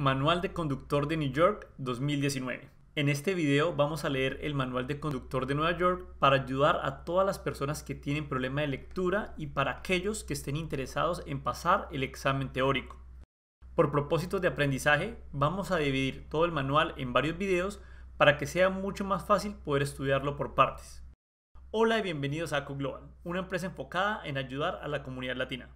Manual de Conductor de New York 2019. En este video vamos a leer el Manual de Conductor de Nueva York para ayudar a todas las personas que tienen problema de lectura y para aquellos que estén interesados en pasar el examen teórico. Por propósitos de aprendizaje, vamos a dividir todo el manual en varios videos para que sea mucho más fácil poder estudiarlo por partes. Hola y bienvenidos a Global, una empresa enfocada en ayudar a la comunidad latina.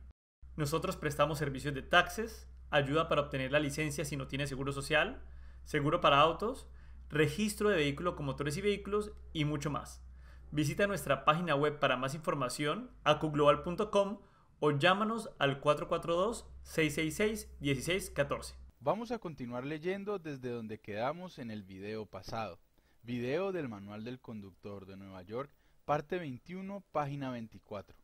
Nosotros prestamos servicios de taxes, ayuda para obtener la licencia si no tiene seguro social, seguro para autos, registro de vehículo con motores y vehículos y mucho más. Visita nuestra página web para más información acuglobal.com o llámanos al 442-666-1614. Vamos a continuar leyendo desde donde quedamos en el video pasado. Video del Manual del Conductor de Nueva York, parte 21, página 24.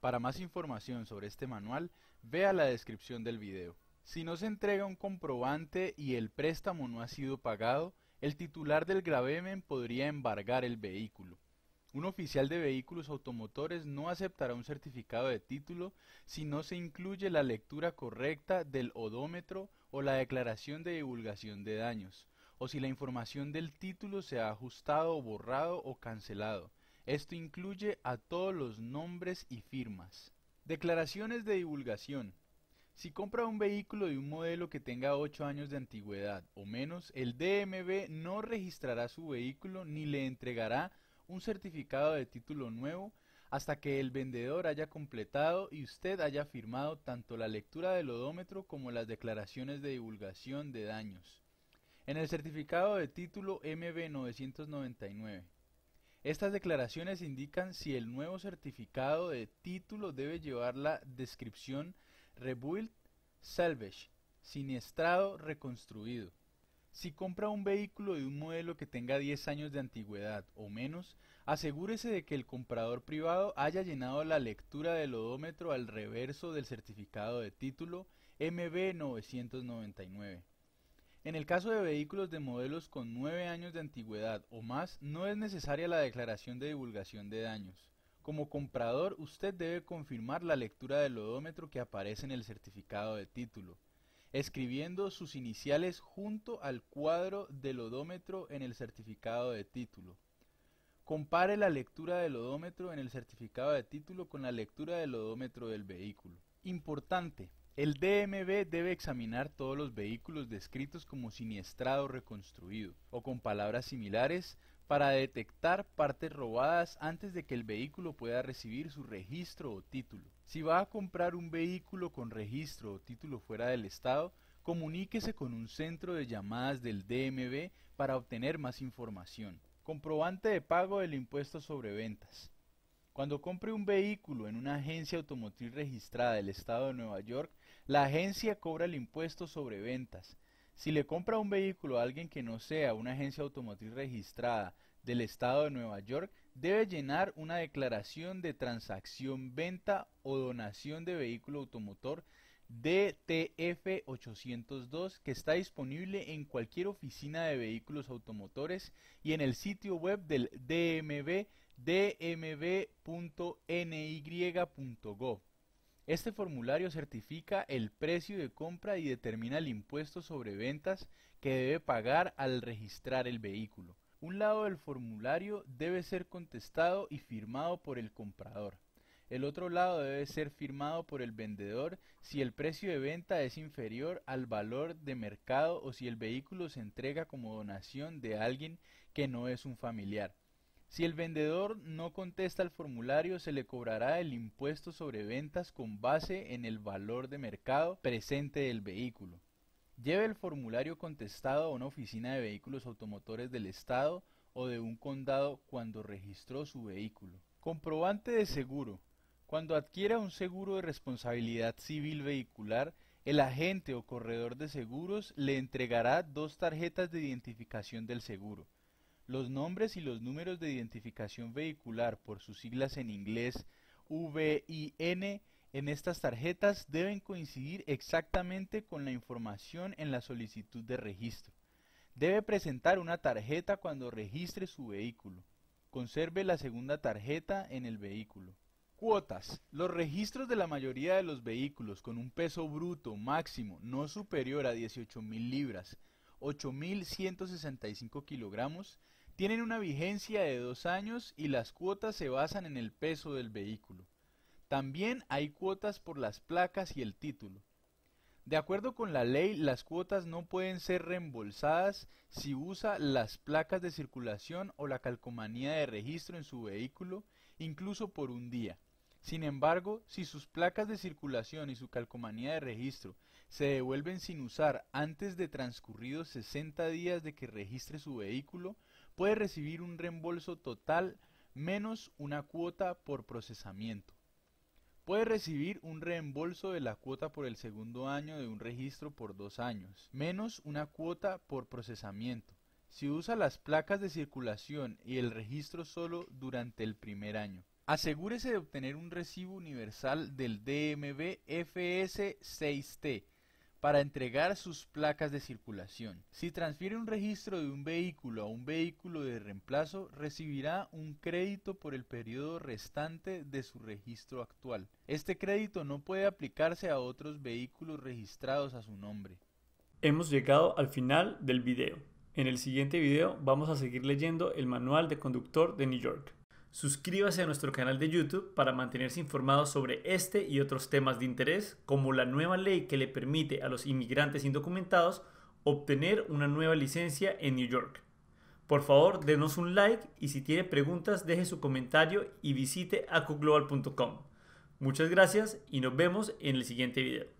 Para más información sobre este manual, vea la descripción del video. Si no se entrega un comprobante y el préstamo no ha sido pagado, el titular del gravamen podría embargar el vehículo. Un oficial de vehículos automotores no aceptará un certificado de título si no se incluye la lectura correcta del odómetro o la declaración de divulgación de daños, o si la información del título se ha ajustado, borrado o cancelado. Esto incluye a todos los nombres y firmas. Declaraciones de divulgación. Si compra un vehículo de un modelo que tenga 8 años de antigüedad o menos, el DMV no registrará su vehículo ni le entregará un certificado de título nuevo hasta que el vendedor haya completado y usted haya firmado tanto la lectura del odómetro como las declaraciones de divulgación de daños. En el certificado de título MB 999. Estas declaraciones indican si el nuevo certificado de título debe llevar la descripción Rebuilt, Salvage, siniestrado, reconstruido. Si compra un vehículo de un modelo que tenga 10 años de antigüedad o menos, asegúrese de que el comprador privado haya llenado la lectura del odómetro al reverso del certificado de título MB999. En el caso de vehículos de modelos con 9 años de antigüedad o más, no es necesaria la declaración de divulgación de daños. Como comprador, usted debe confirmar la lectura del odómetro que aparece en el certificado de título, escribiendo sus iniciales junto al cuadro del odómetro en el certificado de título. Compare la lectura del odómetro en el certificado de título con la lectura del odómetro del vehículo. Importante, el DMV debe examinar todos los vehículos descritos como siniestrado reconstruido o con palabras similares para detectar partes robadas antes de que el vehículo pueda recibir su registro o título. Si va a comprar un vehículo con registro o título fuera del estado, comuníquese con un centro de llamadas del DMV para obtener más información. Comprobante de pago del impuesto sobre ventas. Cuando compre un vehículo en una agencia automotriz registrada del estado de Nueva York, la agencia cobra el impuesto sobre ventas si le compra un vehículo a alguien que no sea una agencia automotriz registrada del estado de Nueva York, debe llenar una declaración de transacción, venta o donación de vehículo automotor DTF 802 que está disponible en cualquier oficina de vehículos automotores y en el sitio web del DMV dmv.ny.gov. Este formulario certifica el precio de compra y determina el impuesto sobre ventas que debe pagar al registrar el vehículo. Un lado del formulario debe ser contestado y firmado por el comprador. El otro lado debe ser firmado por el vendedor si el precio de venta es inferior al valor de mercado o si el vehículo se entrega como donación de alguien que no es un familiar. Si el vendedor no contesta el formulario, se le cobrará el impuesto sobre ventas con base en el valor de mercado presente del vehículo. Lleve el formulario contestado a una oficina de vehículos automotores del Estado o de un condado cuando registró su vehículo. Comprobante de seguro. Cuando adquiera un seguro de responsabilidad civil vehicular, el agente o corredor de seguros le entregará dos tarjetas de identificación del seguro. Los nombres y los números de identificación vehicular por sus siglas en inglés VIN en estas tarjetas deben coincidir exactamente con la información en la solicitud de registro. Debe presentar una tarjeta cuando registre su vehículo. Conserve la segunda tarjeta en el vehículo. Cuotas. Los registros de la mayoría de los vehículos con un peso bruto máximo no superior a 18.000 libras 8.165 kilogramos, tienen una vigencia de dos años y las cuotas se basan en el peso del vehículo. También hay cuotas por las placas y el título. De acuerdo con la ley, las cuotas no pueden ser reembolsadas si usa las placas de circulación o la calcomanía de registro en su vehículo, incluso por un día. Sin embargo, si sus placas de circulación y su calcomanía de registro se devuelven sin usar antes de transcurridos 60 días de que registre su vehículo, puede recibir un reembolso total menos una cuota por procesamiento. Puede recibir un reembolso de la cuota por el segundo año de un registro por dos años, menos una cuota por procesamiento, si usa las placas de circulación y el registro solo durante el primer año. Asegúrese de obtener un recibo universal del DMV FS6T para entregar sus placas de circulación. Si transfiere un registro de un vehículo a un vehículo de reemplazo, recibirá un crédito por el periodo restante de su registro actual. Este crédito no puede aplicarse a otros vehículos registrados a su nombre. Hemos llegado al final del video. En el siguiente video vamos a seguir leyendo el Manual de Conductor de New York. Suscríbase a nuestro canal de YouTube para mantenerse informado sobre este y otros temas de interés, como la nueva ley que le permite a los inmigrantes indocumentados obtener una nueva licencia en New York. Por favor, denos un like y si tiene preguntas, deje su comentario y visite acuglobal.com. Muchas gracias y nos vemos en el siguiente video.